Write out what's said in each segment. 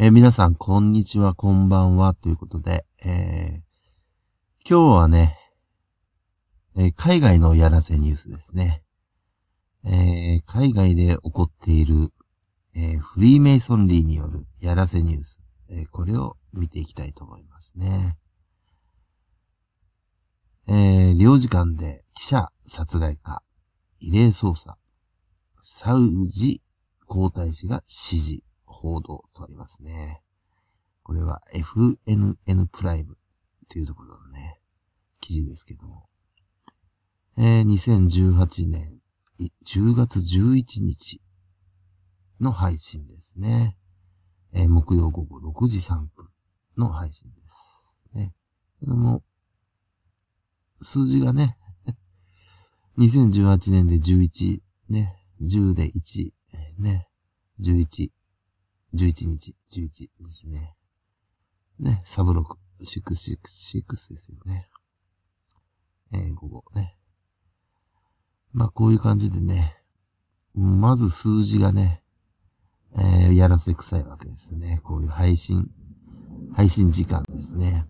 えー、皆さん、こんにちは、こんばんは、ということで、えー、今日はね、えー、海外のやらせニュースですね。え海外で起こっている、えフリーメイソンリーによるやらせニュース、えこれを見ていきたいと思いますね。え領事館で記者殺害か、異例捜査、サウジ皇太子が指示。報道とありますね。これは FNN プライムというところのね、記事ですけども。えー、2018年10月11日の配信ですね。えー、木曜午後6時3分の配信です。ね。これも、数字がね、2018 年で11、ね、10で1、ね、11、11日、11ですね。ね、サブロク、666ですよね。えー、午後ね。まあ、こういう感じでね、まず数字がね、えー、やらせ臭いわけですね。こういう配信、配信時間ですね。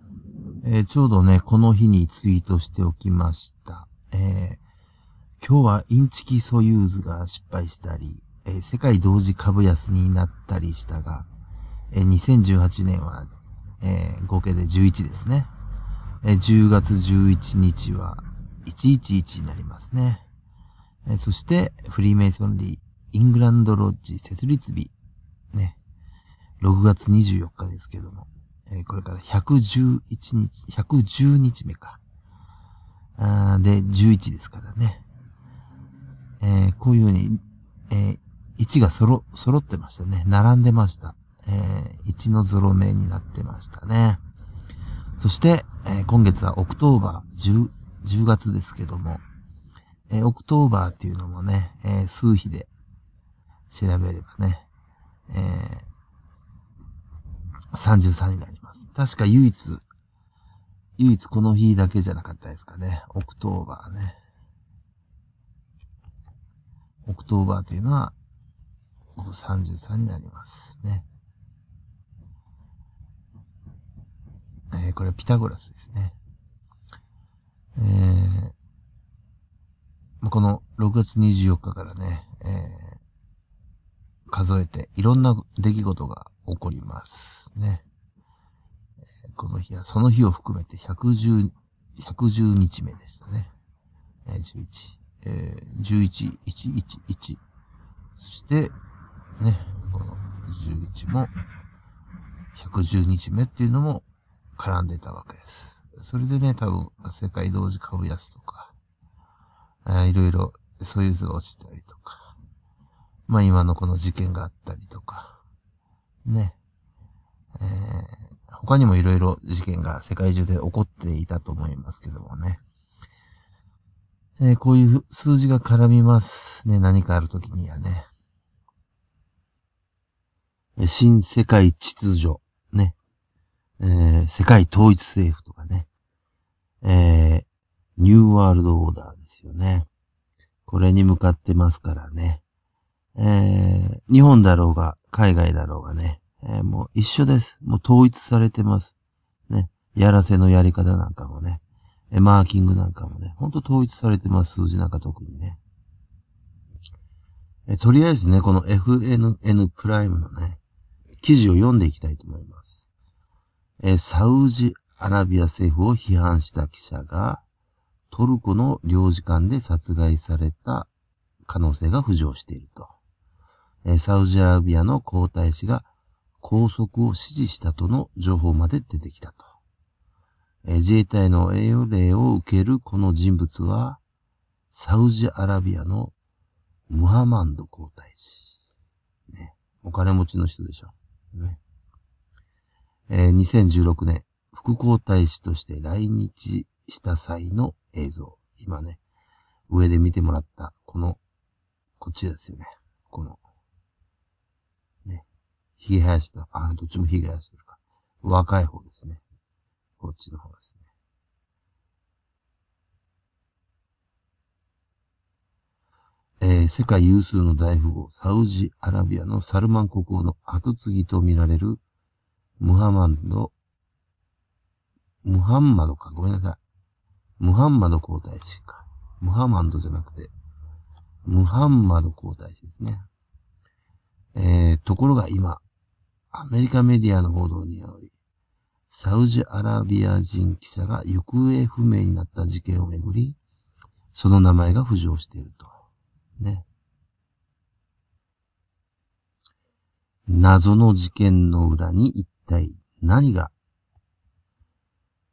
えー、ちょうどね、この日にツイートしておきました。えー、今日はインチキソユーズが失敗したり、え世界同時株安になったりしたが、え2018年は、えー、合計で11ですね、え10月11日は111になりますね。えそして、フリーメイソンリー、イングランドロッジ設立日、ね、6月24日ですけども、えこれから111日、110日目か。あで、11ですからね。えー、こういうふうに、えー、1が揃、揃ってましたね。並んでました。えー、1のゾロ目になってましたね。そして、えー、今月はオクトーバー10、10月ですけども、えー、オクトーバーっていうのもね、えー、数比で調べればね、えー、33になります。確か唯一、唯一この日だけじゃなかったですかね。オクトーバーね。オクトーバーっていうのは、もう33になりますね。えー、これはピタゴラスですね。えー、この6月24日からね、えー、数えていろんな出来事が起こりますね。この日は、その日を含めて110、110日目でしたね。え11、えー、11、111。そして、ね、この11も、112日目っていうのも絡んでたわけです。それでね、多分、世界同時株安とか、いろいろ、ソユーズが落ちたりとか、まあ今のこの事件があったりとか、ね、えー、他にもいろいろ事件が世界中で起こっていたと思いますけどもね。えー、こういう数字が絡みますね。何かあるときにはね。新世界秩序、ね、えー、世界統一政府とかね、えー、ニューワールドオーダーですよね。これに向かってますからね。えー、日本だろうが、海外だろうがね、えー、もう一緒です。もう統一されてます。ね。やらせのやり方なんかもね、えマーキングなんかもね、ほんと統一されてます。数字なんか特にね。えとりあえずね、この FNN プライムのね、記事を読んでいきたいと思います。えー、サウジアラビア政府を批判した記者が、トルコの領事館で殺害された可能性が浮上していると。えー、サウジアラビアの皇太子が拘束を指示したとの情報まで出てきたと。えー、自衛隊の栄誉令を受けるこの人物は、サウジアラビアのムハマンド皇太子。ね。お金持ちの人でしょ。ね。えー、2016年、副皇太子として来日した際の映像。今ね、上で見てもらった、この、こっちですよね。この、ね、髭生やした、あ、どっちも髭生やしてるか。若い方ですね。こっちの方ですえー、世界有数の大富豪、サウジアラビアのサルマン国王の後継ぎとみられる、ムハマド、ムハンマドか、ごめんなさい。ムハンマド皇太子か。ムハマンドじゃなくて、ムハンマド皇太子ですね。えー、ところが今、アメリカメディアの報道により、サウジアラビア人記者が行方不明になった事件をめぐり、その名前が浮上していると。ね。謎の事件の裏に一体何が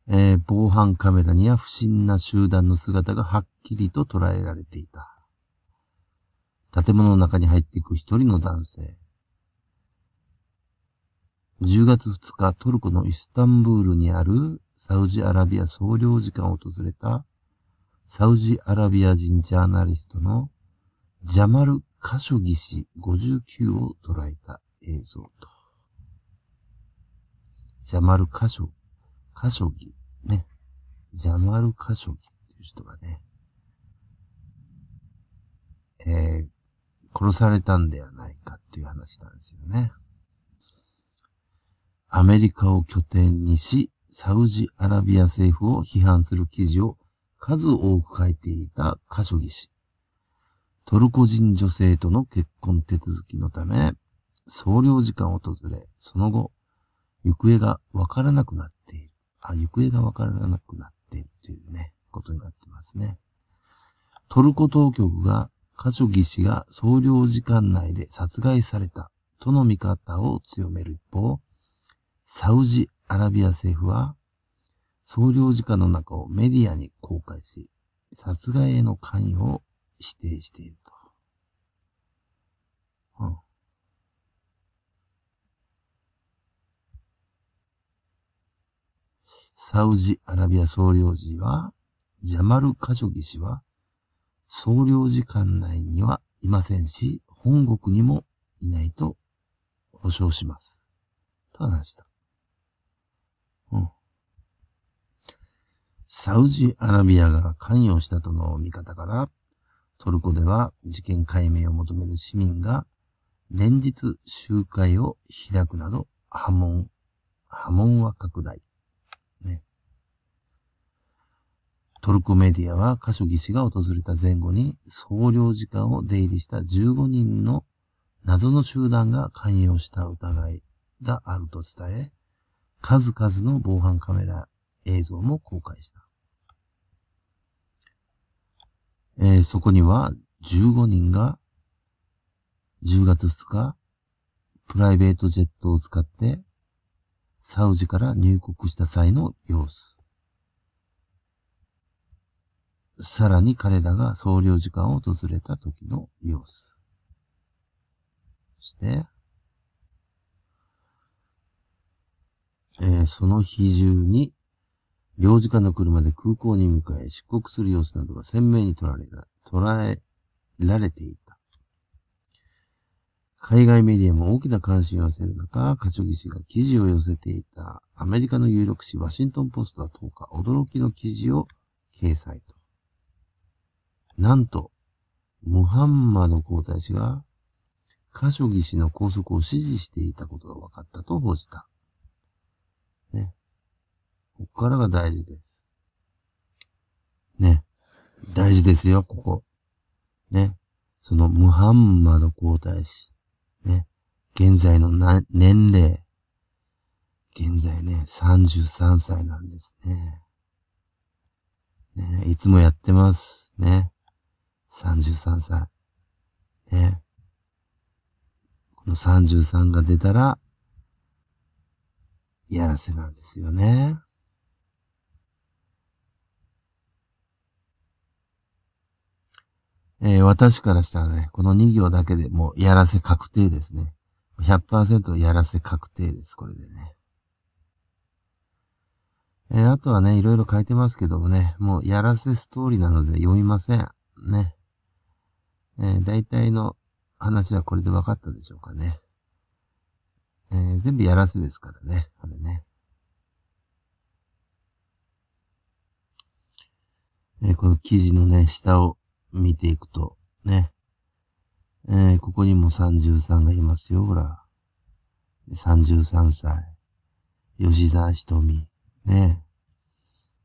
えー、防犯カメラには不審な集団の姿がはっきりと捉えられていた。建物の中に入っていく一人の男性。10月2日、トルコのイスタンブールにあるサウジアラビア総領事館を訪れたサウジアラビア人ジャーナリストのジャマル・カショギ氏59を捉えた映像と。ジャマル・カショ、カショギ、ね。ジャマル・カショギっていう人がね、えー、殺されたんではないかっていう話なんですよね。アメリカを拠点にし、サウジアラビア政府を批判する記事を数多く書いていたカショギ氏。トルコ人女性との結婚手続きのため、総領事館を訪れ、その後、行方がわからなくなっている。あ、行方がわからなくなっているというね、ことになってますね。トルコ当局が、カショギ氏が総領事館内で殺害されたとの見方を強める一方、サウジアラビア政府は、総領事館の中をメディアに公開し、殺害への関与を指定していると。うん。サウジアラビア総領事は、ジャマル・カショギ氏は、総領事館内にはいませんし、本国にもいないと保証します。と話した。うん。サウジアラビアが関与したとの見方から、トルコでは事件解明を求める市民が連日集会を開くなど波紋、波紋は拡大。ね、トルコメディアはカショギ氏が訪れた前後に総領事館を出入りした15人の謎の集団が関与した疑いがあると伝え、数々の防犯カメラ映像も公開した。えー、そこには15人が10月2日、プライベートジェットを使ってサウジから入国した際の様子。さらに彼らが総領事館を訪れた時の様子。そして、えー、その日中に領事館の車で空港に向かい、出国する様子などが鮮明に捉えら捉えられていた。海外メディアも大きな関心を寄せる中、カショギ氏が記事を寄せていたアメリカの有力紙ワシントンポストは10日、驚きの記事を掲載と。なんと、ムハンマド皇太子がカショギ氏の拘束を支持していたことが分かったと報じた。ここからが大事です。ね。大事ですよ、ここ。ね。その、ムハンマド皇太子。ね。現在のな年齢。現在ね、33歳なんですね。ね。いつもやってます。ね。33歳。ね。この33が出たら、やらせなんですよね。えー、私からしたらね、この2行だけでもうやらせ確定ですね。100%やらせ確定です、これでね。えー、あとはね、いろいろ書いてますけどもね、もうやらせストーリーなので読みません。ね。えー、大体の話はこれで分かったでしょうかね。えー、全部やらせですからね、あれね。えこの記事のね、下を見ていくと、ね。えー、ここにも33がいますよ、ほら。33歳。吉沢瞳。ね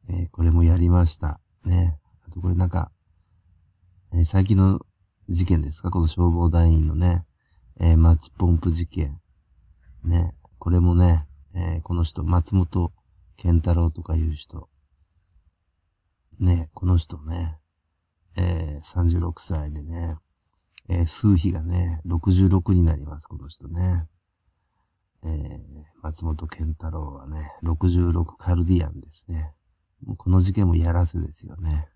えー、これもやりました。ねあとこれなんか、えー、最近の事件ですかこの消防団員のね、えー、マッチポンプ事件。ねこれもね、えこの人、松本健太郎とかいう人。ねこの人ね。えー、36歳でね、えー、数比がね、66になります、この人ね。えー、松本健太郎はね、66カルディアンですね。もうこの事件もやらせですよね。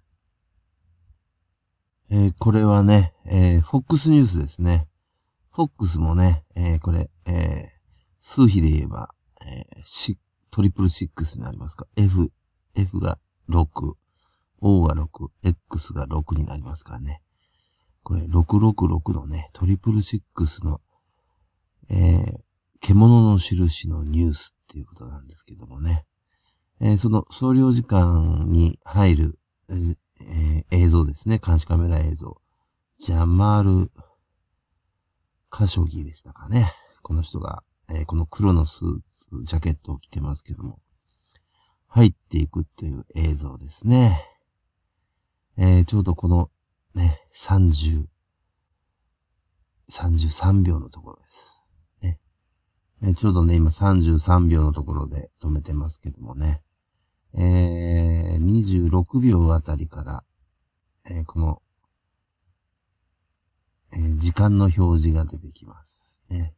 えー、これはね、えー、FOX ニュースですね。FOX もね、えー、これ、え数比で言えば、えー、トリプルシックスになりますか。F、F が6、O が6、X が6になりますからね。これ、666のね、トリプルシックスの、えー、獣の印のニュースっていうことなんですけどもね。えー、その、総領時間に入る、えー、映像ですね。監視カメラ映像。ジャマール・カショギでしたかね。この人が、えー、この黒のスーツ、ジャケットを着てますけども、入っていくという映像ですね。えー、ちょうどこのね、30、33秒のところです。ね。えー、ちょうどね、今33秒のところで止めてますけどもね。えー、26秒あたりから、えー、この、えー、時間の表示が出てきます。ね。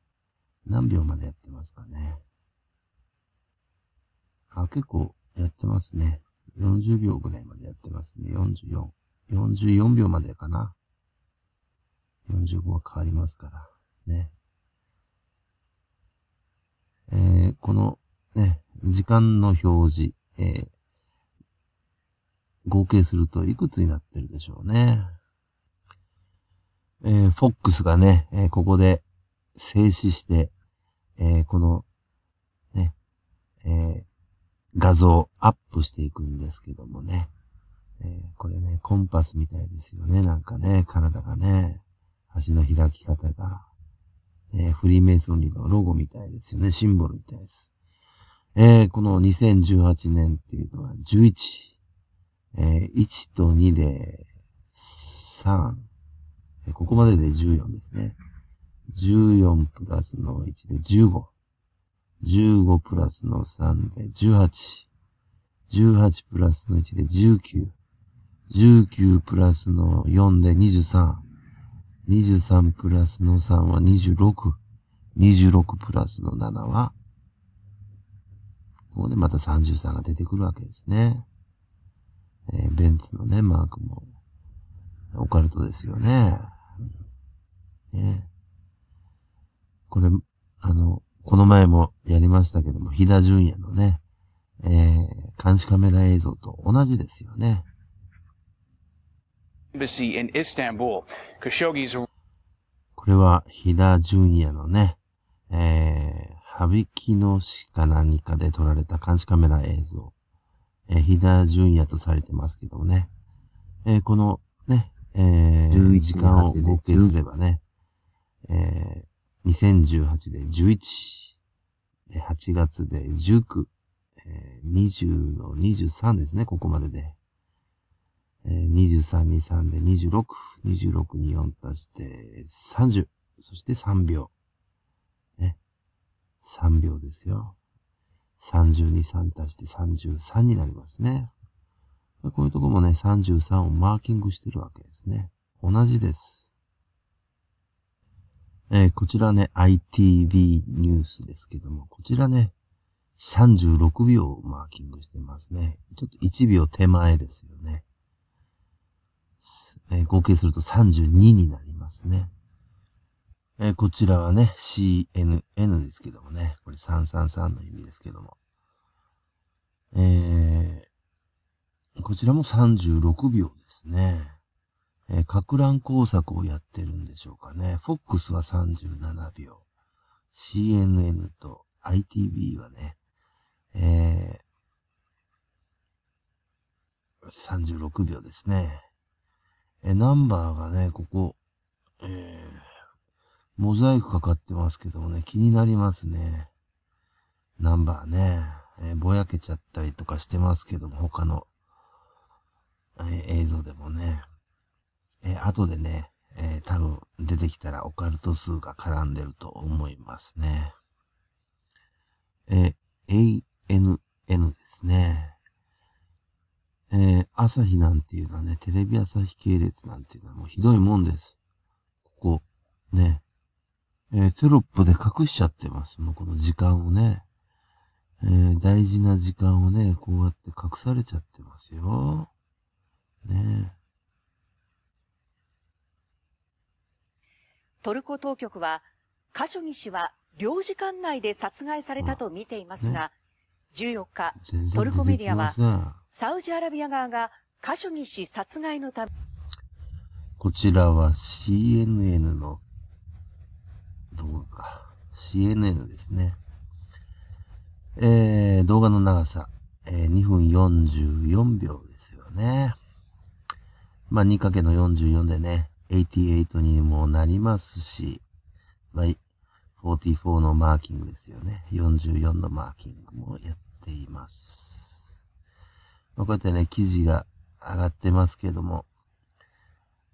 何秒までやってますかね。あ、結構やってますね。40秒ぐらいまでやってますね。44。44秒までかな。45は変わりますから。ね。えー、この、ね、時間の表示、えー、合計するといくつになってるでしょうね。えー、フォックスがね、えー、ここで静止して、えー、この、ね、え画像アップしていくんですけどもね。えー、これね、コンパスみたいですよね。なんかね、体がね、足の開き方が、えー、フリーメイソンリーのロゴみたいですよね。シンボルみたいです。えー、この2018年っていうのは11、えー、1と2で3、えー、ここまでで14ですね。14プラスの1で15。15プラスの3で18。18プラスの1で19。19プラスの4で23。23プラスの3は26。26プラスの7は、ここでまた33が出てくるわけですね。えー、ベンツのね、マークも、オカルトですよね。ねこれ、あの、この前もやりましたけども、飛田純也のね、えー、監視カメラ映像と同じですよね。これは飛田純也のね、えー、はびきの死か何かで撮られた監視カメラ映像。えー、飛田純也とされてますけどもね。えー、このね、えー、時間を合計すればね、えー、2018で11、8月で19、えー、20の23ですね、ここまでで。えー、23に3で26、26に4足して30、そして3秒。ね。3秒ですよ。30に3足して33になりますね。こういうとこもね、33をマーキングしてるわけですね。同じです。えー、こちらね、ITV ニュースですけども、こちらね、36秒マーキングしてますね。ちょっと1秒手前ですよね。えー、合計すると32になりますね。えー、こちらはね、CNN ですけどもね、これ333の意味ですけども。えー、こちらも36秒ですね。えー、乱工作をやってるんでしょうかね。FOX は37秒。CNN と ITV はね、えー、36秒ですね。え、ナンバーがね、ここ、えー、モザイクかかってますけどもね、気になりますね。ナンバーね、えー、ぼやけちゃったりとかしてますけども、他の、えー、映像でもね。えー、後でね、えー、多分出てきたらオカルト数が絡んでると思いますね。えー、ANN ですね。えー、朝日なんていうのはね、テレビ朝日系列なんていうのはもうひどいもんです。ここ、ね。えー、テロップで隠しちゃってます。もうこの時間をね。えー、大事な時間をね、こうやって隠されちゃってますよ。ねえ。トルコ当局は、カショギ氏は領事館内で殺害されたと見ていますが、14日、トルコメディアは、サウジアラビア側がカショギ氏殺害のため、こちらは CNN の動画、CNN ですね。えー、動画の長さ、えー、2分44秒ですよね。まあ、2×44 でね、88にもなりますし、まあ、44のマーキングですよね。44のマーキングもやっています。まあ、こうやってね、記事が上がってますけども、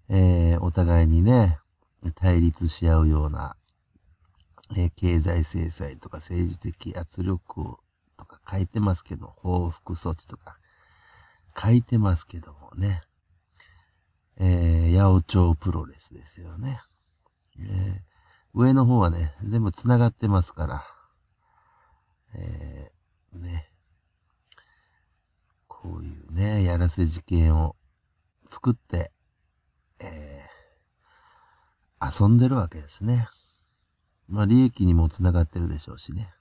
えー、お互いにね、対立し合うような、えー、経済制裁とか政治的圧力をとか書いてますけど、報復措置とか書いてますけどもね。えー、八百長プロレスですよね。えー、上の方はね、全部繋がってますから、えー、ね、こういうね、やらせ事件を作って、えー、遊んでるわけですね。まあ、利益にも繋がってるでしょうしね。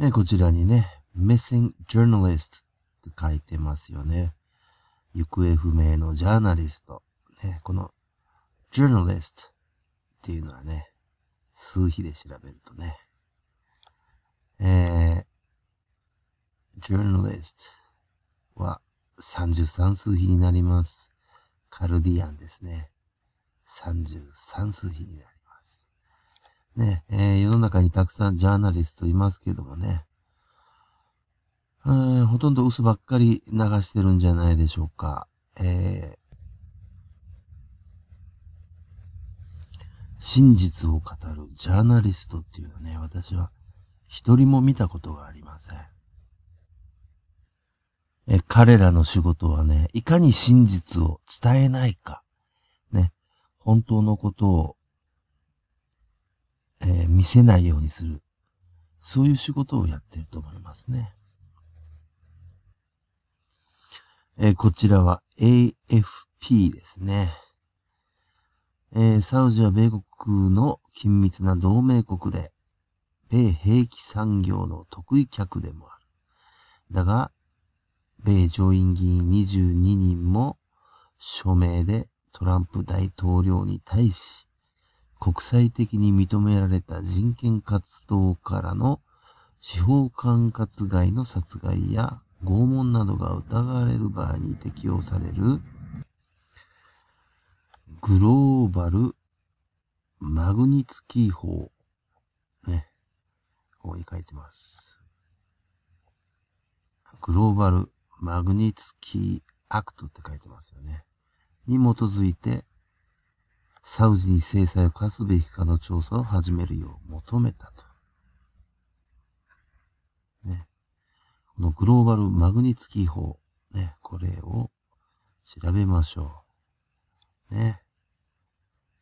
えー、こちらにね、Missing Journalist って書いてますよね。行方不明のジャーナリスト。ね、この、ジャーナリストっていうのはね、数比で調べるとね。えー、ジャーナリストは33数比になります。カルディアンですね。33数比になります。ね、えー、世の中にたくさんジャーナリストいますけどもね、えほとんど嘘ばっかり流してるんじゃないでしょうか。えー、真実を語るジャーナリストっていうのね、私は一人も見たことがありません。え彼らの仕事はね、いかに真実を伝えないか、ね、本当のことを、えー、見せないようにする、そういう仕事をやってると思いますね。えー、こちらは AFP ですね。えー、サウジは米国の緊密な同盟国で、米兵器産業の得意客でもある。だが、米上院議員22人も署名でトランプ大統領に対し、国際的に認められた人権活動からの司法管轄外の殺害や拷問などが疑われる場合に適用されるグローバルマグニツキー法。ね。ここに書いてます。グローバルマグニツキーアクトって書いてますよね。に基づいて、サウジに制裁を課すべきかの調査を始めるよう求めたと。このグローバルマグニツキー法、ね、これを調べましょう。ね。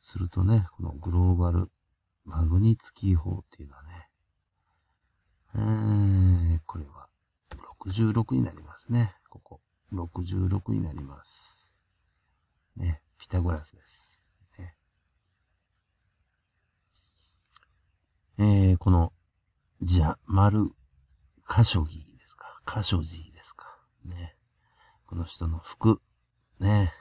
するとね、このグローバルマグニツキー法っていうのはね、えー、これは66になりますね。ここ、66になります。ね、ピタゴラスです。ね、えー、この、じゃ、丸、カショギカショジーですか。ね。この人の服。ね。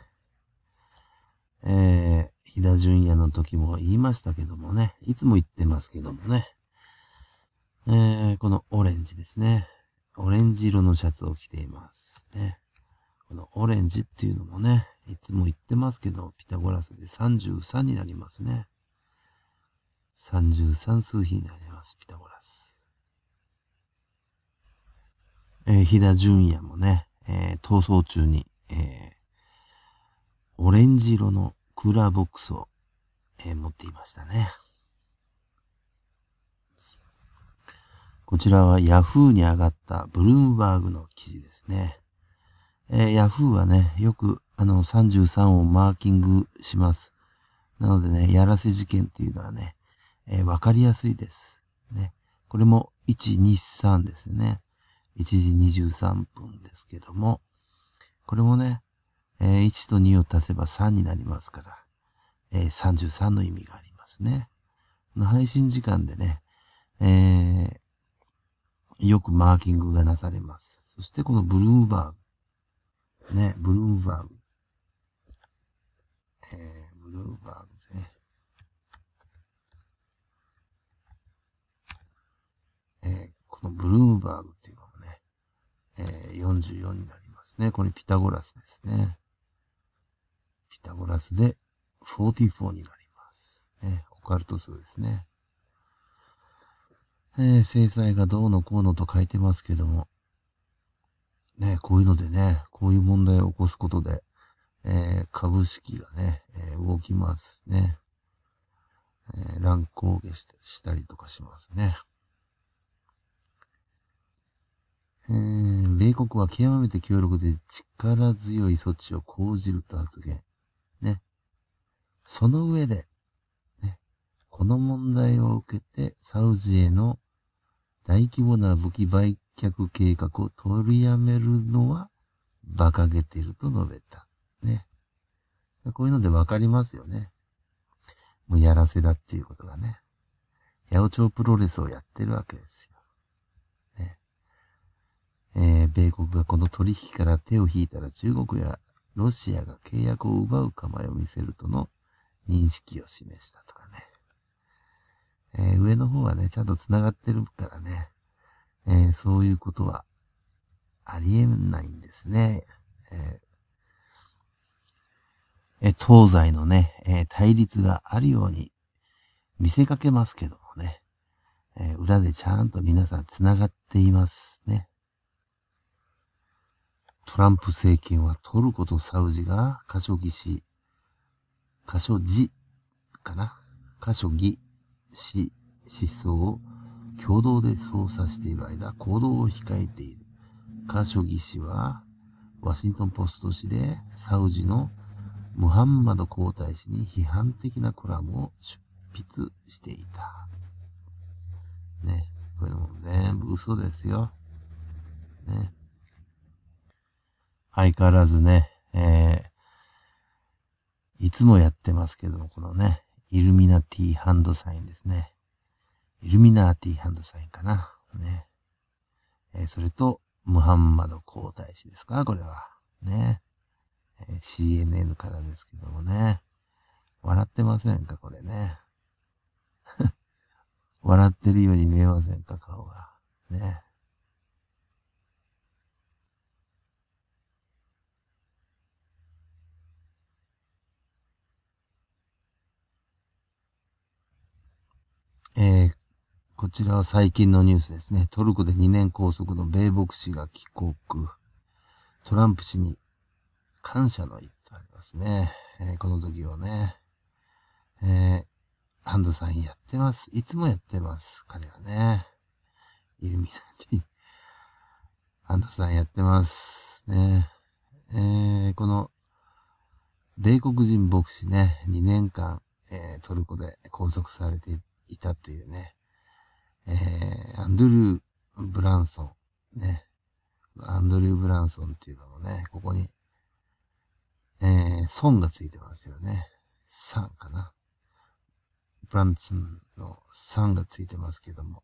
えー、飛田淳也の時も言いましたけどもね。いつも言ってますけどもね。えー、このオレンジですね。オレンジ色のシャツを着ています。ね。このオレンジっていうのもね、いつも言ってますけど、ピタゴラスで33になりますね。33数比になります、ピタゴラス。えー、日田純也もね、えー、逃走中に、えー、オレンジ色のクーラーボックスを、えー、持っていましたね。こちらは Yahoo に上がったブルームバーグの記事ですね。えー、Yahoo はね、よくあの33をマーキングします。なのでね、やらせ事件っていうのはね、えー、わかりやすいです。ね。これも1、2、3ですね。1時23分ですけども、これもね、えー、1と2を足せば3になりますから、えー、33の意味がありますね。の配信時間でね、えー、よくマーキングがなされます。そしてこのブルームバーグ。ね、ブルームバーグ。えー、ブルームバーグですね。えー、このブルームバーグっていうえ44になりますね。これピタゴラスですね。ピタゴラスで44になります。ね、オカルト数ですね。えー、制裁がどうのこうのと書いてますけども、ね、こういうのでね、こういう問題を起こすことで、えー、株式がね、えー、動きますね。え乱高下したりとかしますね。米国は極めて強力で力強い措置を講じると発言。ね。その上で、ね。この問題を受けて、サウジへの大規模な武器売却計画を取りやめるのは、馬鹿げていると述べた。ね。こういうのでわかりますよね。もうやらせだっていうことがね。八百長プロレスをやってるわけですよ。えー、米国がこの取引から手を引いたら中国やロシアが契約を奪う構えを見せるとの認識を示したとかね。えー、上の方はね、ちゃんと繋がってるからね、えー、そういうことはありえないんですね。えー、東西のね、え対立があるように見せかけますけどもね、え裏でちゃんと皆さん繋がっていますね。トランプ政権はトルコとサウジがカショギ氏、カショジかなカショギ氏失踪を共同で捜査している間、行動を控えている。カショギ氏はワシントンポスト紙でサウジのムハンマド皇太子に批判的なコラムを出筆していた。ね。これも全部嘘ですよ。ね。相変わらずね、えー、いつもやってますけども、このね、イルミナティハンドサインですね。イルミナーティハンドサインかな。ね。えー、それと、ムハンマド皇太子ですかこれは。ね。えー、CNN からですけどもね。笑ってませんかこれね。笑ってるように見えませんか顔が。ね。えー、こちらは最近のニュースですね。トルコで2年拘束の米牧師が帰国。トランプ氏に感謝の意とありますね。えー、この時はね。えー、ハンドさんやってます。いつもやってます。彼はね。イルミナティ。ハンドさんやってます。ね。えー、この、米国人牧師ね、2年間、えー、トルコで拘束されていいたというね。えー、アンドルー・ブランソン。ね。アンドルー・ブランソンっていうのもね、ここに、えー、ソンがついてますよね。サンかな。ブランツンのサンがついてますけども、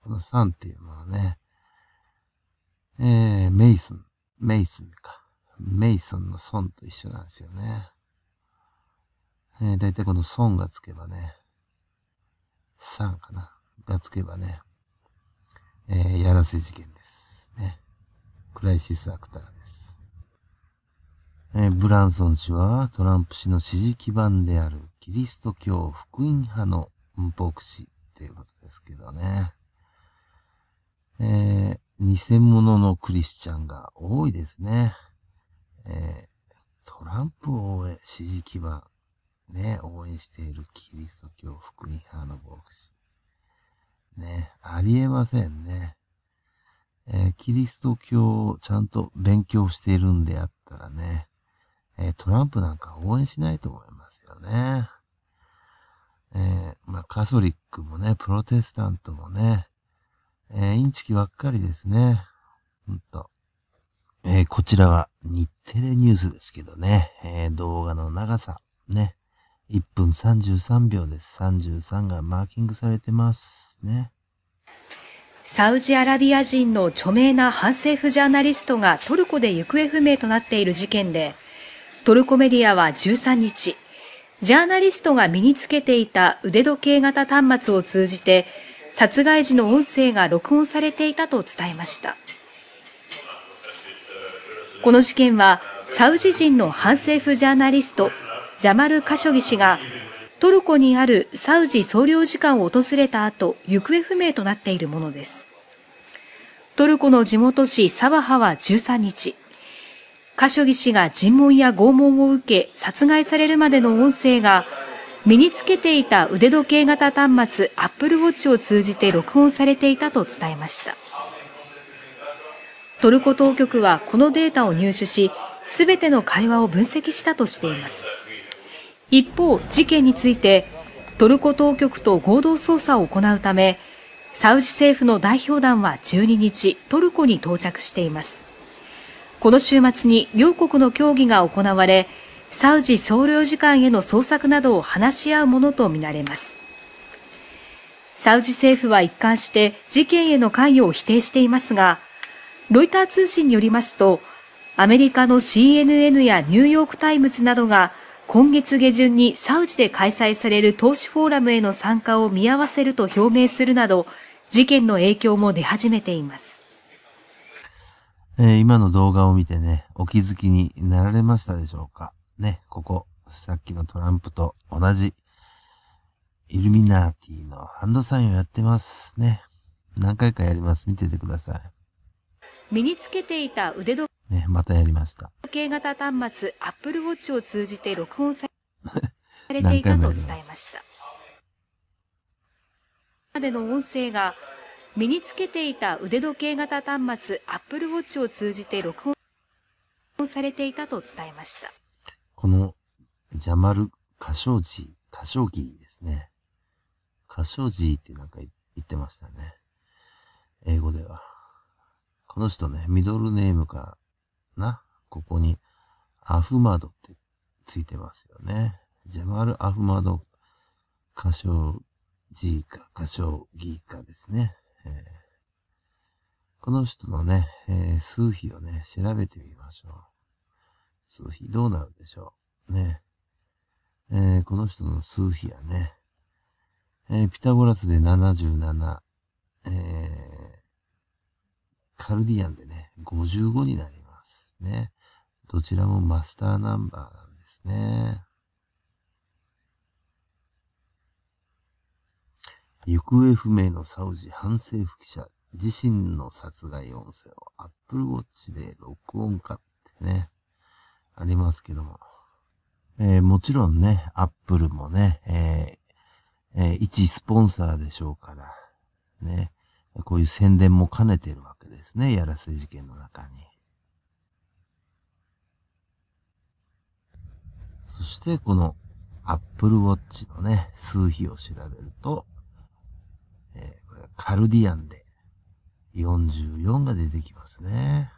このサンっていうのはね、えー、メイソン、メイソンか。メイソンのソンと一緒なんですよね。えー、だいたいこのソンがつけばね、さんかな、がつけばね、えー、やらせ事件です。ね。クライシスアクターです。えー、ブランソン氏はトランプ氏の支持基盤であるキリスト教福音派の牧師ということですけどね。えー、偽物のクリスチャンが多いですね。えー、トランプを支持基盤、ね、応援しているキリスト教福音派の牧師。ね、ありえませんね。えー、キリスト教をちゃんと勉強しているんであったらね、えー、トランプなんか応援しないと思いますよね。えー、まあ、カソリックもね、プロテスタントもね、えインチキばっかりですね。ほんと。えこちらは日テレニュースですけどね、え動画の長さ、ね、1分33秒です。33がマーキングされてますね。サウジアラビア人の著名な反政府ジャーナリストがトルコで行方不明となっている事件で、トルコメディアは13日、ジャーナリストが身につけていた腕時計型端末を通じて、殺害時の音声が録音されていたと伝えました。この事件は、サウジ人の反政府ジャーナリストジャマル・カショギ氏がトルコにあるサウジ総領事館を訪れた後、行方不明となっているものです。トルコの地元紙サワハは13日、カショギ氏が尋問や拷問を受け殺害されるまでの音声が身につけていた腕時計型端末アップルウォッチを通じて録音されていたと伝えました。トルコ当局はこのデータを入手し、すべての会話を分析したとしています。一方、事件についてトルコ当局と合同捜査を行うためサウジ政府の代表団は12日トルコに到着していますこの週末に両国の協議が行われサウジ総領事館への捜索などを話し合うものとみられますサウジ政府は一貫して事件への関与を否定していますがロイター通信によりますとアメリカの CNN やニューヨーク・タイムズなどが今月下旬にサウジで開催される投資フォーラムへの参加を見合わせると表明するなど、事件の影響も出始めています。えー、今の動画を見てね、お気づきになられましたでしょうかね、ここ、さっきのトランプと同じ、イルミナーティのハンドサインをやってますね。何回かやります。見ててください。身につけていた腕時計。ね、またやりました。時計型端末、アップルウォッチを通じて録音されていたと 伝えました。までの音声が、身につけていた腕時計型端末、アップルウォッチを通じて録音されていたと伝えました。この、ジャマル・カショージ、カショーギですね。カショージってなんか言ってましたね。英語では。この人ね、ミドルネームかな。ここに、アフマドってついてますよね。ジャマール・アフマド、歌唱 G か、歌唱ーかですね。えー、この人のね、えー、数比をね、調べてみましょう。数比どうなるでしょう。ね。えー、この人の数比はね、えピタゴラスで77、えー、カルディアンでね、55になりますね。どちらもマスターナンバーなんですね。行方不明のサウジ反政府記者自身の殺害音声を Apple Watch で録音かってね、ありますけども。えー、もちろんね、Apple もね、えーえー、一スポンサーでしょうから、ね、こういう宣伝も兼ねているわけですね、やらせ事件の中に。そしてこの Apple Watch のね、数比を調べると、えー、これカルディアンで44が出てきますね。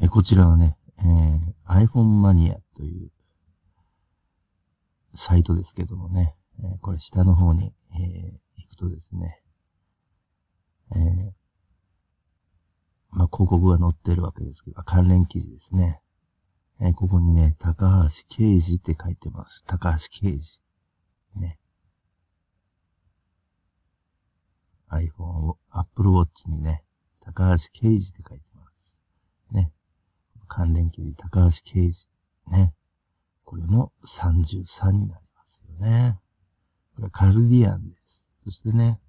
えー、こちらはね、えー、iPhone マニアというサイトですけどもね、えこれ下の方に、え行くとですね、えー、まあ、広告が載ってるわけですけど、関連記事ですね。えー、ここにね、高橋刑事って書いてます。高橋刑事。ね。iPhone を、Apple Watch にね、高橋刑事って書いてます。ね。関連記事、高橋刑事。ね。これも33になりますよね。これカルディアンです。そしてね、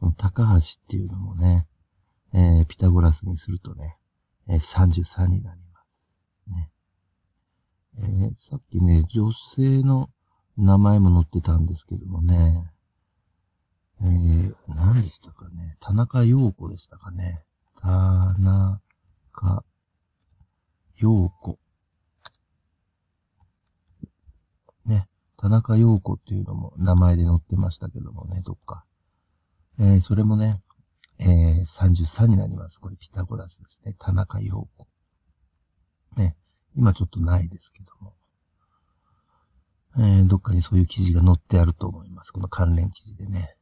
この高橋っていうのもね、えー、ピタゴラスにするとね、えー、33になります。ね。えー、さっきね、女性の名前も載ってたんですけどもね、えー、何でしたかね。田中陽子でしたかね。田中陽子。田中陽子っていうのも名前で載ってましたけどもね、どっか。えー、それもね、えー、33になります。これピタゴラスですね。田中陽子。ね。今ちょっとないですけども。えー、どっかにそういう記事が載ってあると思います。この関連記事でね。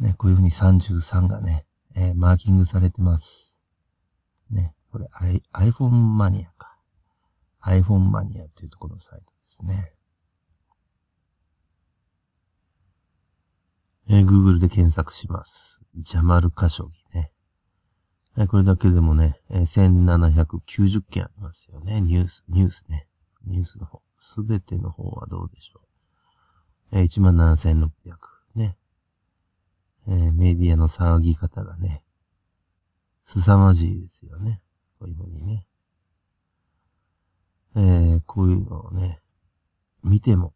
ね、こういうふうに33がね、えー、マーキングされてます。ね、これ I iPhone マニアか。iPhone マニアっていうところのサイトですね。えー、Google で検索します。ジャマルカショギね。はい、これだけでもね、えー、1790件ありますよね。ニュース、ニュースね。ニュースの方。すべての方はどうでしょう。えー、17,600ね。えー、メディアの騒ぎ方がね、凄まじいですよね。こういうふうにね。えー、こういうのをね、見ても、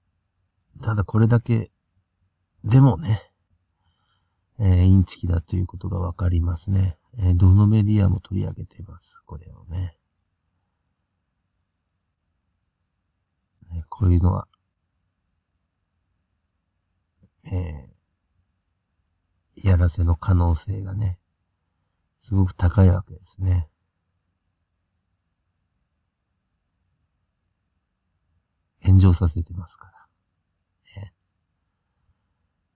ただこれだけ、でもね、えー、インチキだということがわかりますね。えー、どのメディアも取り上げています、これをね。ねこういうのは、えー、やらせの可能性がね、すごく高いわけですね。炎上させてますから。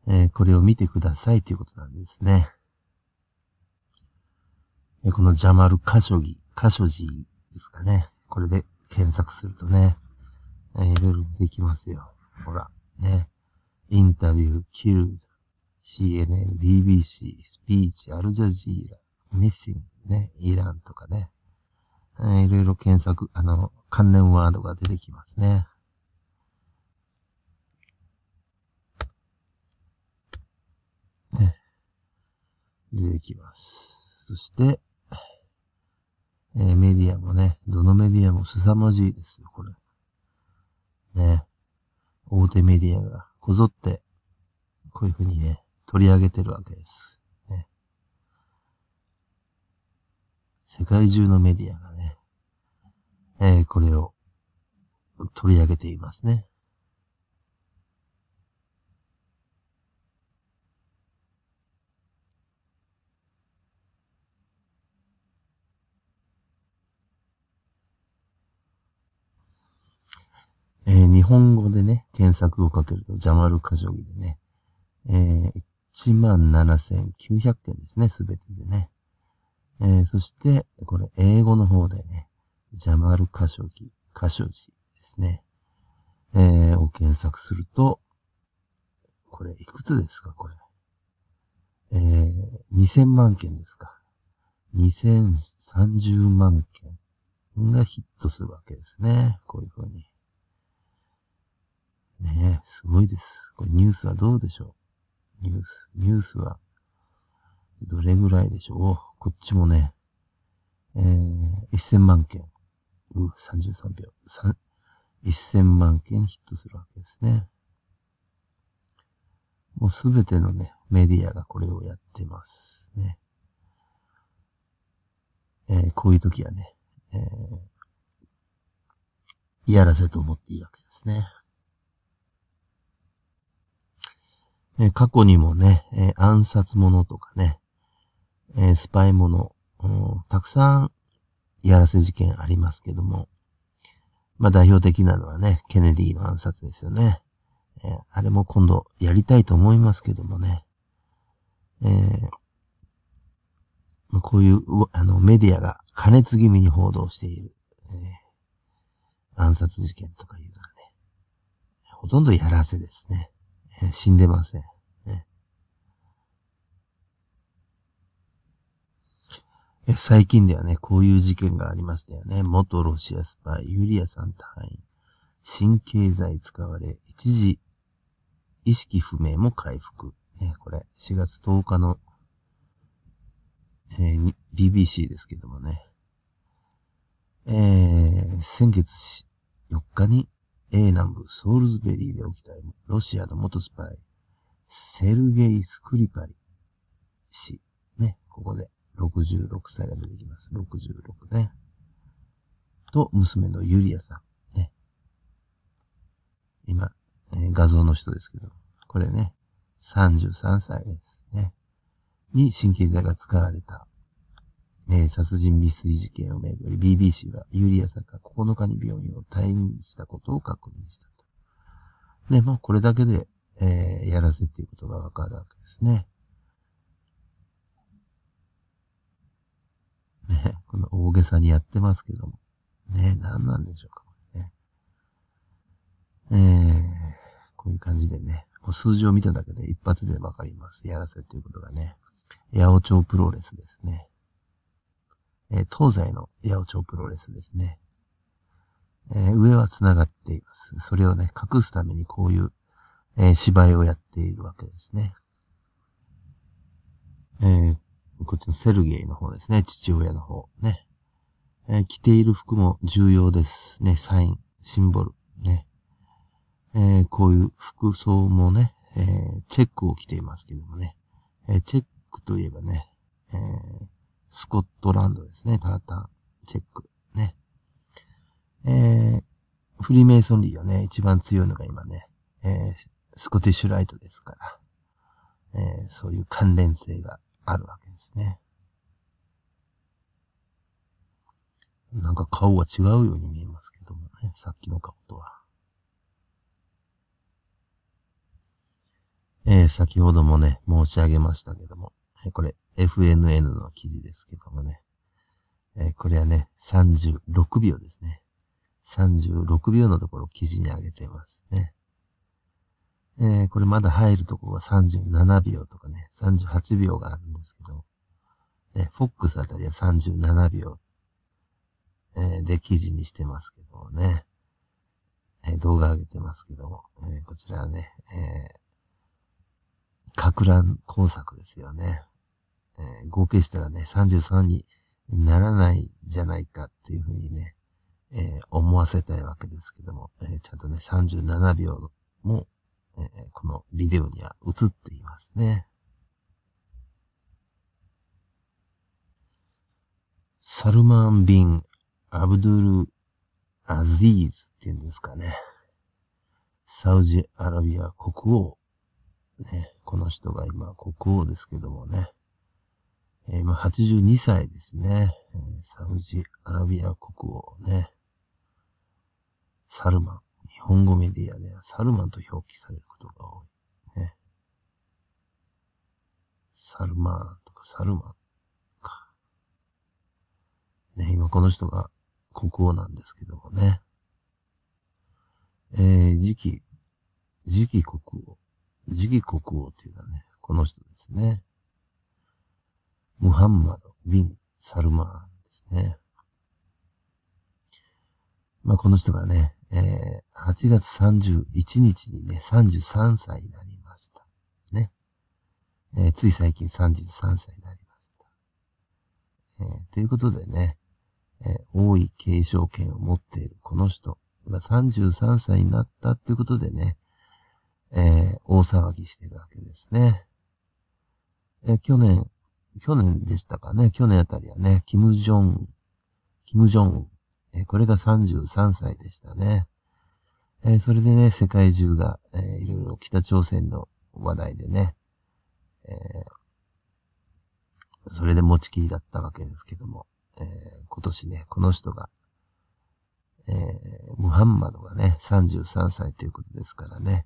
えー、これを見てくださいということなんですね。えー、このジャマル・カショギ、カショジーですかね。これで検索するとね、えー、いろいろ出てきますよ。ほら、ね。インタビュー、キル、CNN、BBC、スピーチ、アルジャジーラ、ミッシング、ね、イランとかね。えー、いろいろ検索、あの、関連ワードが出てきますね。出てきます。そして、えー、メディアもね、どのメディアも凄まじいですよ、これ。ね。大手メディアがこぞって、こういうふうにね、取り上げてるわけです。ね。世界中のメディアがね、えー、これを取り上げていますね。本語でね、検索をかけると、ジャマルカジョギでね、えー、17,900件ですね、すべてでね。えー、そして、これ、英語の方でね、ジャマルカショギ、カショジですね。えー、を検索すると、これ、いくつですか、これ。えー、2000万件ですか。2030万件がヒットするわけですね。こういうふうに。ねえ、すごいです。これニュースはどうでしょうニュース、ニュースは、どれぐらいでしょうこっちもね、えー、1000万件。う、33秒。1000万件ヒットするわけですね。もうすべてのね、メディアがこれをやってますね。えー、こういう時はね、えー、やらせと思っていいわけですね。え過去にもね、え暗殺者とかね、えスパイ者、たくさんやらせ事件ありますけども、まあ代表的なのはね、ケネディの暗殺ですよね。えー、あれも今度やりたいと思いますけどもね。えー、こういう、あの、メディアが過熱気味に報道している、えー、暗殺事件とかいうのはね、ほとんどやらせですね。え死んでません。え最近ではね、こういう事件がありましたよね。元ロシアスパイ、ユリアさん隊員、神経剤使われ、一時、意識不明も回復。ね、これ、4月10日の、えー、BBC ですけどもね。えー、先月4日に英南部ソールズベリーで起きたロシアの元スパイ、セルゲイ・スクリパリ氏。ね、ここで66歳が出てきます。66ね。と、娘のユリアさん。ね。今、えー、画像の人ですけど、これね、33歳ですね。に神経剤が使われたえー、殺人未遂事件をめぐり、BBC はユリアさんが9日に病院を退院したことを確認したと。ね、まあこれだけで、えー、やらせっていうことがわかるわけですね。ね、この大げさにやってますけども。ね、何なんでしょうか、ね。えー、こういう感じでね、こう数字を見ただけで一発でわかります。やらせっていうことがね。八百長プロレスですね。えー、東西の八百長プロレスですね。えー、上は繋がっています。それをね、隠すためにこういう、えー、芝居をやっているわけですね。えー、こっちのセルゲイの方ですね。父親の方ね。え着ている服も重要ですね。サイン、シンボルね。えこういう服装もね、えチェックを着ていますけどもね。えチェックといえばね、えースコットランドですね。タータン、チェック。ね。えー、フリーメイソンリーはね、一番強いのが今ね、えー、スコティッシュライトですから、えー、そういう関連性があるわけですね。なんか顔は違うように見えますけどもね、さっきの顔とは。えー、先ほどもね、申し上げましたけども、はい、これ、FNN の記事ですけどもね。えー、これはね、36秒ですね。36秒のところを記事に上げてますね。えー、これまだ入るとこが37秒とかね、38秒があるんですけど、ね、FOX あたりは37秒、えー、で記事にしてますけどもね、えー、動画上げてますけども、えこちらはね、え格乱工作ですよね。えー、合計したらね、33にならないじゃないかっていうふうにね、えー、思わせたいわけですけども、えー、ちゃんとね、37秒も、えこのビデオには映っていますね。サルマン・ビン・アブドゥル・アズーズっていうんですかね。サウジアラビア国王ね、この人が今、国王ですけどもね、えー、今82歳ですね、えサウジアラビア国王ね、サルマン、日本語メディアではサルマンと表記されることが多い。ね、サルマンとかサルマンか。ね、今この人が国王なんですけどもね、えー、次期、次期国王。次期国王というのはね、この人ですね。ムハンマド・ビン・サルマーンですね。まあ、この人がね、えー、8月31日にね、33歳になりました。ね。えー、つい最近33歳になりました。えー、ということでね、え王位継承権を持っているこの人が33歳になったということでね、えー、大騒ぎしてるわけですね。えー、去年、去年でしたかね、去年あたりはね、キム・ジョン、キム・ジョン、えー、これが33歳でしたね。えそれでね、世界中が、えー、いろいろ北朝鮮の話題でね、えそれで持ちきりだったわけですけども、え今年ね、この人が、えムハンマドがね、33歳ということですからね、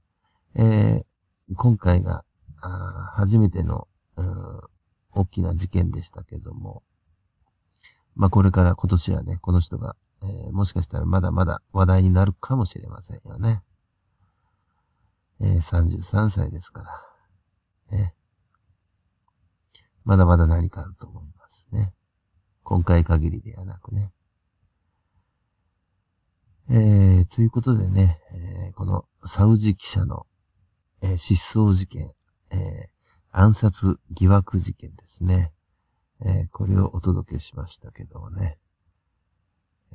えー、今回が、あ初めての、うん、大きな事件でしたけども、まあ、これから今年はね、この人が、えー、もしかしたらまだまだ話題になるかもしれませんよね。えー、33歳ですから、ね。まだまだ何かあると思いますね。今回限りではなくね。えー、ということでね、えー、このサウジ記者のえー、失踪事件、えー、暗殺疑惑事件ですね。えー、これをお届けしましたけどもね。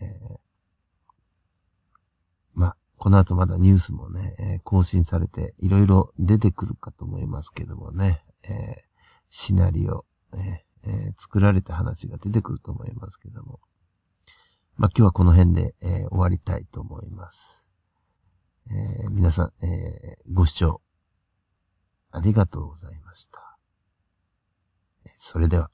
えま、この後まだニュースもね、え更新されて、いろいろ出てくるかと思いますけどもね、えシナリオ、え作られた話が出てくると思いますけども。まあ、今日はこの辺で、え終わりたいと思います。えー、皆さん、えー、ご視聴ありがとうございました。それでは。